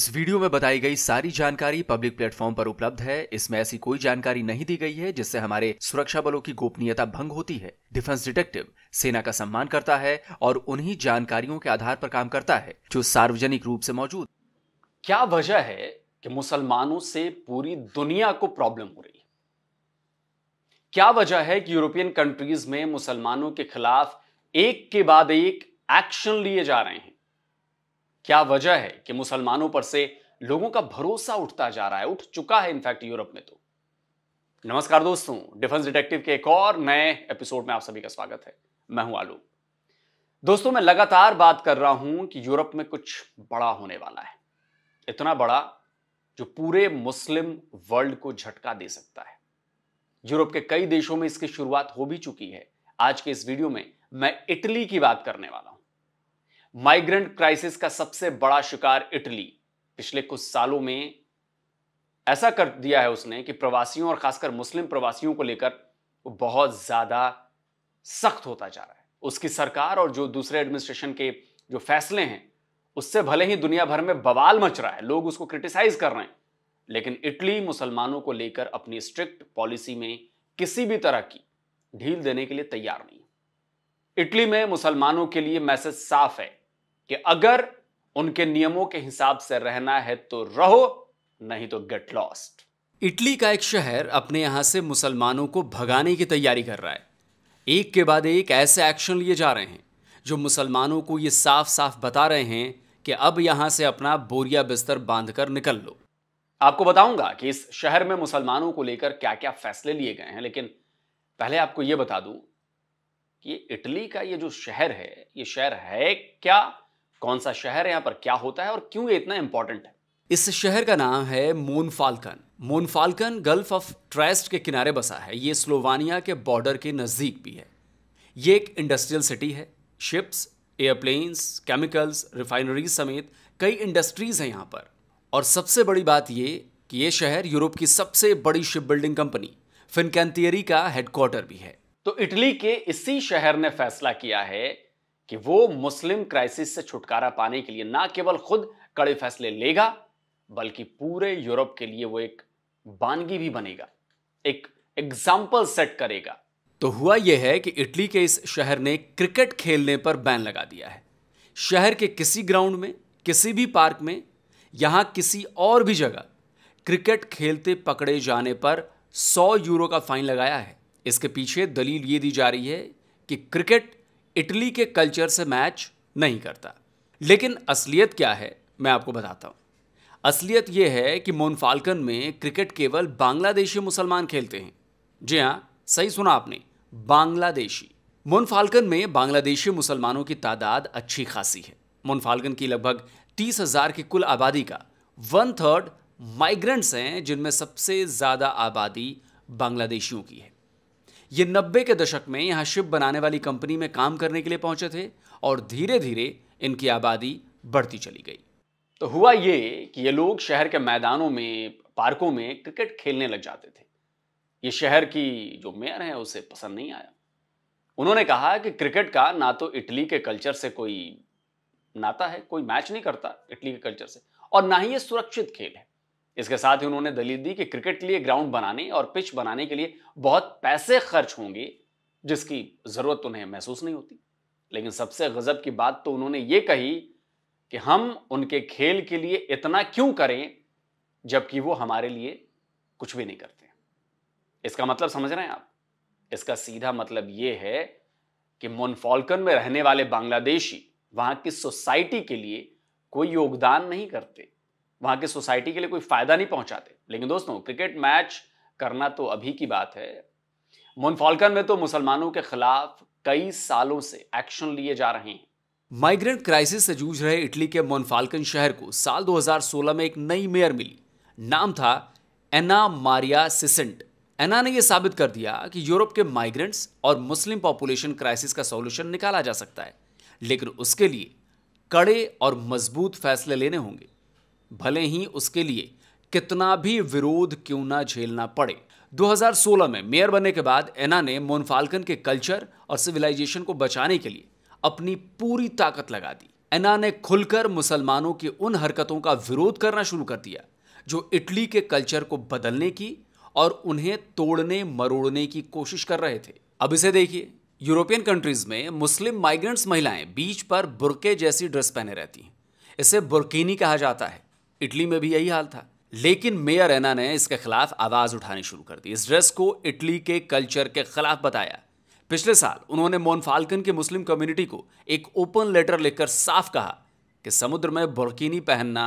इस वीडियो में बताई गई सारी जानकारी पब्लिक प्लेटफॉर्म पर उपलब्ध है इसमें ऐसी कोई जानकारी नहीं दी गई है जिससे हमारे सुरक्षा बलों की गोपनीयता भंग होती है डिफेंस डिटेक्टिव सेना का सम्मान करता है और उन्हीं जानकारियों के आधार पर काम करता है जो सार्वजनिक रूप से मौजूद क्या वजह है कि मुसलमानों से पूरी दुनिया को प्रॉब्लम हो रही है क्या वजह है कि यूरोपियन कंट्रीज में मुसलमानों के खिलाफ एक के बाद एक एक्शन लिए जा रहे हैं क्या वजह है कि मुसलमानों पर से लोगों का भरोसा उठता जा रहा है उठ चुका है इनफैक्ट यूरोप में तो नमस्कार दोस्तों डिफेंस डिटेक्टिव के एक और नए एपिसोड में आप सभी का स्वागत है मैं हूं आलोक दोस्तों मैं लगातार बात कर रहा हूं कि यूरोप में कुछ बड़ा होने वाला है इतना बड़ा जो पूरे मुस्लिम वर्ल्ड को झटका दे सकता है यूरोप के कई देशों में इसकी शुरुआत हो भी चुकी है आज के इस वीडियो में मैं इटली की बात करने वाला हूं माइग्रेंट क्राइसिस का सबसे बड़ा शिकार इटली पिछले कुछ सालों में ऐसा कर दिया है उसने कि प्रवासियों और खासकर मुस्लिम प्रवासियों को लेकर वो बहुत ज़्यादा सख्त होता जा रहा है उसकी सरकार और जो दूसरे एडमिनिस्ट्रेशन के जो फैसले हैं उससे भले ही दुनिया भर में बवाल मच रहा है लोग उसको क्रिटिसाइज कर रहे हैं लेकिन इटली मुसलमानों को लेकर अपनी स्ट्रिक्ट पॉलिसी में किसी भी तरह की ढील देने के लिए तैयार नहीं इटली में मुसलमानों के लिए मैसेज साफ है कि अगर उनके नियमों के हिसाब से रहना है तो रहो नहीं तो गेट लॉस्ट इटली का एक शहर अपने यहां से मुसलमानों को भगाने की तैयारी कर रहा है एक के बाद एक ऐसे एक्शन लिए जा रहे हैं जो मुसलमानों को यह साफ साफ बता रहे हैं कि अब यहां से अपना बोरिया बिस्तर बांधकर निकल लो आपको बताऊंगा कि इस शहर में मुसलमानों को लेकर क्या क्या फैसले लिए गए हैं लेकिन पहले आपको यह बता दूं कि इटली का ये जो शहर है ये शहर है क्या कौन सा शहर है यहाँ पर क्या होता है और क्यों ये इतना इंपॉर्टेंट है इस शहर का नाम है Monfalcone Monfalcone Gulf of Trieste के किनारे बसा है ये स्लोवानिया के बॉर्डर के नज़दीक भी है ये एक इंडस्ट्रियल सिटी है शिप्स एयरप्लेन्स केमिकल्स रिफाइनरीज समेत कई इंडस्ट्रीज़ हैं यहाँ पर और सबसे बड़ी बात ये कि ये शहर यूरोप की सबसे बड़ी शिप बिल्डिंग कंपनी फिनकैंतियरी का हेडक्वार्टर भी है तो इटली के इसी शहर ने फैसला किया है कि वो मुस्लिम क्राइसिस से छुटकारा पाने के लिए ना केवल खुद कड़े फैसले लेगा बल्कि पूरे यूरोप के लिए वो एक बानगी भी बनेगा एक एग्जाम्पल सेट करेगा तो हुआ यह है कि इटली के इस शहर ने क्रिकेट खेलने पर बैन लगा दिया है शहर के किसी ग्राउंड में किसी भी पार्क में यहां किसी और भी जगह क्रिकेट खेलते पकड़े जाने पर 100 यूरो का फाइन लगाया है इसके पीछे दलील ये दी जा रही है कि क्रिकेट इटली के कल्चर से मैच नहीं करता लेकिन असलियत क्या है मैं आपको बताता हूँ असलियत यह है कि मोनफाल्कन में क्रिकेट केवल बांग्लादेशी मुसलमान खेलते हैं जी हाँ सही सुना आपने बांग्लादेशी मोनफाल्कन में बांग्लादेशी मुसलमानों की तादाद अच्छी खासी है मोनफाल्कन की लगभग तीस हजार की कुल आबादी का वन थर्ड माइग्रेंट्स हैं जिनमें सबसे ज़्यादा आबादी बांग्लादेशियों की है ये नब्बे के दशक में यहाँ शिप बनाने वाली कंपनी में काम करने के लिए पहुंचे थे और धीरे धीरे इनकी आबादी बढ़ती चली गई तो हुआ ये कि ये लोग शहर के मैदानों में पार्कों में क्रिकेट खेलने लग जाते थे ये शहर की जो मेयर है उसे पसंद नहीं आया उन्होंने कहा कि क्रिकेट का ना तो इटली के कल्चर से कोई नाता है कोई मैच नहीं करता इटली के कल्चर से और ना ही ये सुरक्षित खेल है इसके साथ ही उन्होंने दलील दी कि क्रिकेट के लिए ग्राउंड बनाने और पिच बनाने के लिए बहुत पैसे खर्च होंगे जिसकी ज़रूरत उन्हें महसूस नहीं होती लेकिन सबसे गजब की बात तो उन्होंने ये कही कि हम उनके खेल के लिए इतना क्यों करें जबकि वो हमारे लिए कुछ भी नहीं करते इसका मतलब समझ रहे हैं आप इसका सीधा मतलब ये है कि मोनफॉल्कन में रहने वाले बांग्लादेशी वहां की सोसाइटी के लिए कोई योगदान नहीं करते वहां के सोसाइटी के लिए कोई फ़ायदा नहीं पहुंचाते लेकिन दोस्तों क्रिकेट मैच करना तो अभी की बात है मुनफॉल्कन में तो मुसलमानों के खिलाफ कई सालों से एक्शन लिए जा रहे हैं माइग्रेंट क्राइसिस से जूझ रहे इटली के मोनफाल्कन शहर को साल 2016 में एक नई मेयर मिली नाम था एना मारिया सिसेंट एना ने यह साबित कर दिया कि यूरोप के माइग्रेंट्स और मुस्लिम पॉपुलेशन क्राइसिस का सॉल्यूशन निकाला जा सकता है लेकिन उसके लिए कड़े और मजबूत फैसले लेने होंगे भले ही उसके लिए कितना भी विरोध क्यों ना झेलना पड़े 2016 में मेयर बनने के बाद एना ने मोनफाल्कन के कल्चर और सिविलाइजेशन को बचाने के लिए अपनी पूरी ताकत लगा दी एना ने खुलकर मुसलमानों की उन हरकतों का विरोध करना शुरू कर दिया जो इटली के कल्चर को बदलने की और उन्हें तोड़ने मरोड़ने की कोशिश कर रहे थे अब इसे देखिए यूरोपियन कंट्रीज में मुस्लिम माइग्रेंट्स महिलाएं बीच पर बुरके जैसी ड्रेस पहने रहती हैं इसे बुरकीनी कहा जाता है इटली में भी यही हाल था लेकिन मेयर एना ने इसके खिलाफ आवाज उठानी शुरू कर दी इस ड्रेस को इटली के कल्चर के खिलाफ बताया पिछले साल उन्होंने मोनफाल्कन की मुस्लिम कम्युनिटी को एक ओपन लेटर लिखकर साफ कहा कि समुद्र में बुरकीनी पहनना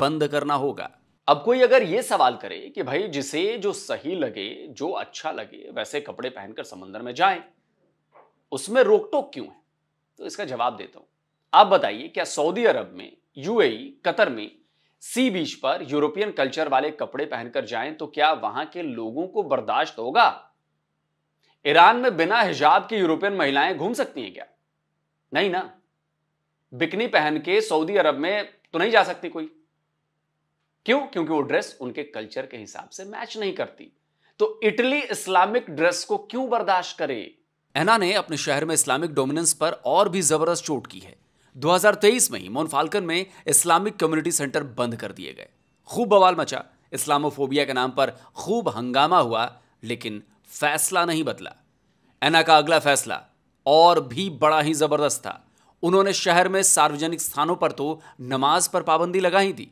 बंद करना होगा अब कोई अगर ये सवाल करे कि भाई जिसे जो सही लगे जो अच्छा लगे वैसे कपड़े पहनकर समुद्र में जाए उसमें रोक टोक क्यों है तो इसका जवाब देता हूं आप बताइए क्या सऊदी अरब में यूएई कतर में सी बीच पर यूरोपियन कल्चर वाले कपड़े पहनकर जाएं तो क्या वहां के लोगों को बर्दाश्त होगा ईरान में बिना हिजाब के यूरोपियन महिलाएं घूम सकती हैं क्या नहीं ना बिकनी पहन के सऊदी अरब में तो नहीं जा सकती कोई क्यों क्योंकि वो ड्रेस उनके कल्चर के हिसाब से मैच नहीं करती तो इटली इस्लामिक ड्रेस को क्यों बर्दाश्त करे एना ने अपने शहर में इस्लामिक डोमिनेंस पर और भी जबरदस्त चोट की है 2023 में ही मोन फाल्कन में इस्लामिक कम्युनिटी सेंटर बंद कर दिए गए खूब बवाल मचा इस्लामोफोबिया के नाम पर खूब हंगामा हुआ लेकिन फैसला नहीं बदला एना का अगला फैसला और भी बड़ा ही जबरदस्त था उन्होंने शहर में सार्वजनिक स्थानों पर तो नमाज पर पाबंदी लगा ही थी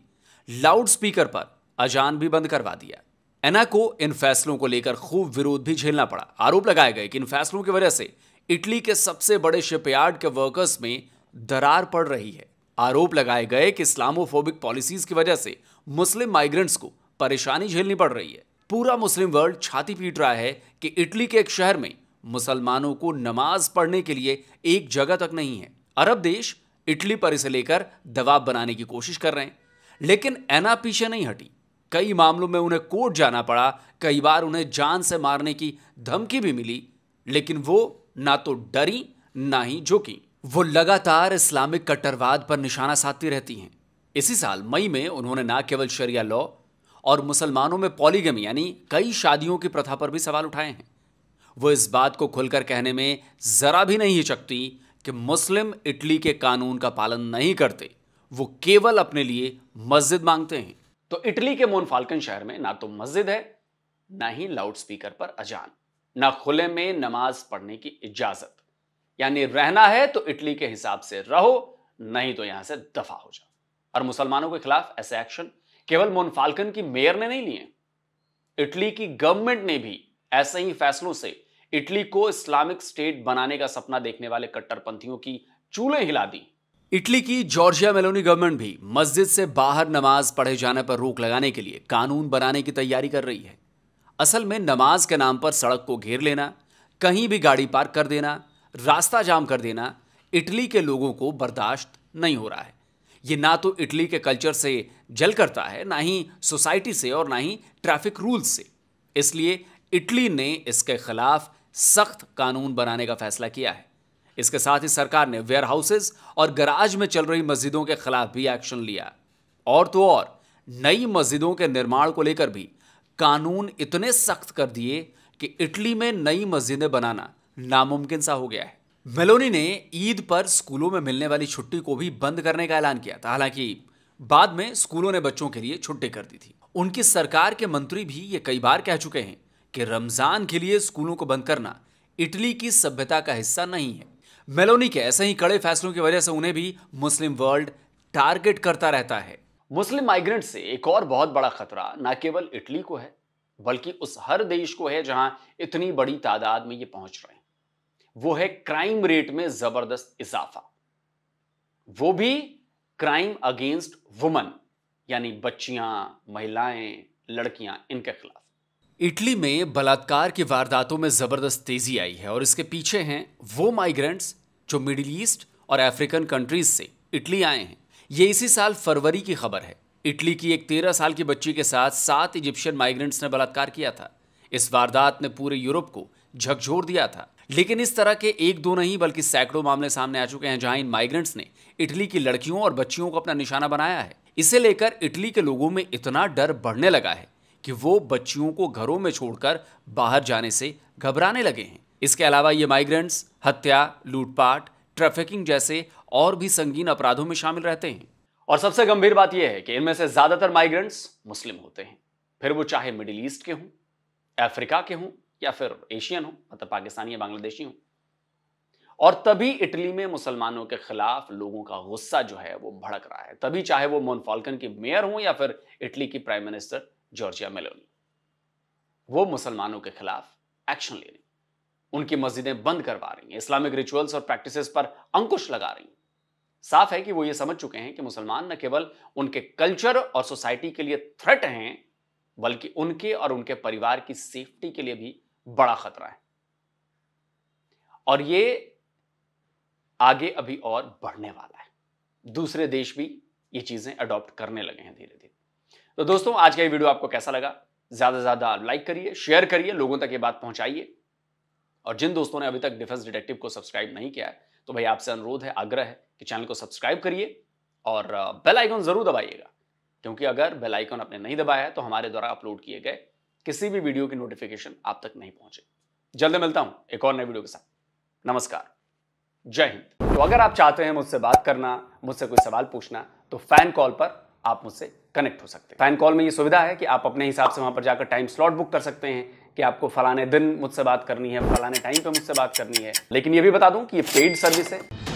लाउड स्पीकर पर अजान भी बंद करवा दिया एना को इन फैसलों को लेकर खूब विरोध भी झेलना पड़ा आरोप लगाए गए कि इन फैसलों की वजह से इटली के सबसे बड़े शिपयार्ड के वर्कर्स में दरार पड़ रही है आरोप लगाए गए कि इस्लामोफोबिक पॉलिसीज की वजह से मुस्लिम माइग्रेंट्स को परेशानी झेलनी पड़ रही है पूरा मुस्लिम वर्ल्ड छाती पीट रहा है कि इटली के एक शहर में मुसलमानों को नमाज पढ़ने के लिए एक जगह तक नहीं है अरब देश इटली पर इसे लेकर दबाव बनाने की कोशिश कर रहे हैं लेकिन एना पीछे नहीं हटी कई मामलों में उन्हें कोर्ट जाना पड़ा कई बार उन्हें जान से मारने की धमकी भी मिली लेकिन वो ना तो डरी ना ही झुकी वो लगातार इस्लामिक कट्टरवाद पर निशाना साधती रहती हैं इसी साल मई में उन्होंने न केवल शरिया लॉ और मुसलमानों में पॉलीगम यानी कई शादियों की प्रथा पर भी सवाल उठाए हैं वो इस बात को खुलकर कहने में ज़रा भी नहीं हिचकती कि मुस्लिम इटली के कानून का पालन नहीं करते वो केवल अपने लिए मस्जिद मांगते हैं तो इटली के मोन फाल्कन शहर में ना तो मस्जिद है ना ही लाउड स्पीकर पर अजान ना खुले में नमाज पढ़ने की इजाज़त यानी रहना है तो इटली के हिसाब से रहो नहीं तो यहां से दफा हो जाओ और मुसलमानों के खिलाफ ऐसे एक्शन केवल मोनफाल्कन की मेयर ने नहीं लिए इटली की गवर्नमेंट ने भी ऐसे ही फैसलों से इटली को इस्लामिक स्टेट बनाने का सपना देखने वाले कट्टरपंथियों की चूलें हिला दी इटली की जॉर्जिया मेलोनी गवर्नमेंट भी मस्जिद से बाहर नमाज पढ़े जाने पर रोक लगाने के लिए कानून बनाने की तैयारी कर रही है असल में नमाज के नाम पर सड़क को घेर लेना कहीं भी गाड़ी पार्क कर देना रास्ता जाम कर देना इटली के लोगों को बर्दाश्त नहीं हो रहा है ये ना तो इटली के कल्चर से जल करता है ना ही सोसाइटी से और ना ही ट्रैफिक रूल्स से इसलिए इटली ने इसके खिलाफ सख्त कानून बनाने का फैसला किया है इसके साथ ही सरकार ने वेयर हाउसेज और गराज में चल रही मस्जिदों के खिलाफ भी एक्शन लिया और तो और नई मस्जिदों के निर्माण को लेकर भी कानून इतने सख्त कर दिए कि इटली में नई मस्जिदें बनाना नामुमकिन सा हो गया है मेलोनी ने ईद पर स्कूलों में मिलने वाली छुट्टी को भी बंद करने का ऐलान किया था हालांकि बाद में स्कूलों ने बच्चों के लिए छुट्टी कर दी थी उनकी सरकार के मंत्री भी ये कई बार कह चुके हैं कि रमजान के लिए स्कूलों को बंद करना इटली की सभ्यता का हिस्सा नहीं है मेलोनी के ऐसे ही कड़े फैसलों की वजह से उन्हें भी मुस्लिम वर्ल्ड टारगेट करता रहता है मुस्लिम माइग्रेंट से एक और बहुत बड़ा खतरा न केवल इटली को है बल्कि उस हर देश को है जहां इतनी बड़ी तादाद में ये पहुंच रहे हैं वो है क्राइम रेट में जबरदस्त इजाफा वो भी क्राइम अगेंस्ट वुमन यानी बच्चियां महिलाएं लड़कियां इनके खिलाफ इटली में बलात्कार की वारदातों में ज़बरदस्त तेज़ी आई है और इसके पीछे हैं वो माइग्रेंट्स जो मिडिल ईस्ट और अफ्रीकन कंट्रीज से इटली आए हैं ये इसी साल फरवरी की खबर है इटली की एक तेरह साल की बच्ची के साथ सात इजिप्शियन माइग्रेंट्स ने बलात्कार किया था इस वारदात ने पूरे यूरोप को झकझोर दिया था लेकिन इस तरह के एक दो नहीं बल्कि सैकड़ों मामले सामने आ चुके हैं जहां इन माइग्रेंट्स ने इटली की लड़कियों और बच्चियों को अपना निशाना बनाया है इसे लेकर इटली के लोगों में इतना डर बढ़ने लगा है कि वो बच्चियों को घरों में छोड़कर बाहर जाने से घबराने लगे हैं इसके अलावा ये माइग्रेंट्स हत्या लूटपाट ट्रैफिकिंग जैसे और भी संगीन अपराधों में शामिल रहते हैं और सबसे गंभीर बात यह है कि इनमें से ज्यादातर माइग्रेंट्स मुस्लिम होते हैं फिर वो चाहे मिडिल ईस्ट के हों अफ्रीका के हों या फिर एशियन हो मतलब पाकिस्तानी या बांग्लादेशी हो और तभी इटली में मुसलमानों के खिलाफ लोगों का गुस्सा जो है वो भड़क रहा है तभी चाहे वो मोनफॉल्कन की मेयर हो या फिर इटली की प्राइम मिनिस्टर जॉर्जिया मेलोनी वो मुसलमानों के खिलाफ एक्शन ले रही उनकी मस्जिदें बंद करवा रही हैं इस्लामिक रिचुअल्स और प्रैक्टिसेस पर अंकुश लगा रही हैं साफ है कि वो ये समझ चुके हैं कि मुसलमान न केवल उनके कल्चर और सोसाइटी के लिए थ्रेट हैं बल्कि उनके और उनके परिवार की सेफ्टी के लिए भी बड़ा खतरा है और ये आगे अभी और बढ़ने वाला है दूसरे देश भी ये चीजें अडॉप्ट करने लगे हैं धीरे धीरे तो दोस्तों आज का ये वीडियो आपको कैसा लगा ज्यादा से ज्यादा लाइक करिए शेयर करिए लोगों तक ये बात पहुंचाइए और जिन दोस्तों ने अभी तक डिफेंस डिटेक्टिव को सब्सक्राइब नहीं किया है तो भाई आपसे अनुरोध है आग्रह है कि चैनल को सब्सक्राइब करिए और बेल uh, आइकन जरूर दबाइएगा क्योंकि अगर बेल आइकन आपने नहीं दबाया है तो हमारे द्वारा अपलोड किए गए किसी भी वीडियो की नोटिफिकेशन आप तक नहीं पहुंचे जल्द मिलता हूं एक और नए वीडियो के साथ नमस्कार जय हिंद तो अगर आप चाहते हैं मुझसे बात करना मुझसे कोई सवाल पूछना तो फैन कॉल पर आप मुझसे कनेक्ट हो सकते हैं फैन कॉल में ये सुविधा है कि आप अपने हिसाब से वहां पर जाकर टाइम स्लॉट बुक कर सकते हैं कि आपको फलाने दिन मुझसे बात करनी है फलाने टाइम पे मुझसे बात करनी है लेकिन ये भी बता दूं कि ये पेड सर्विस है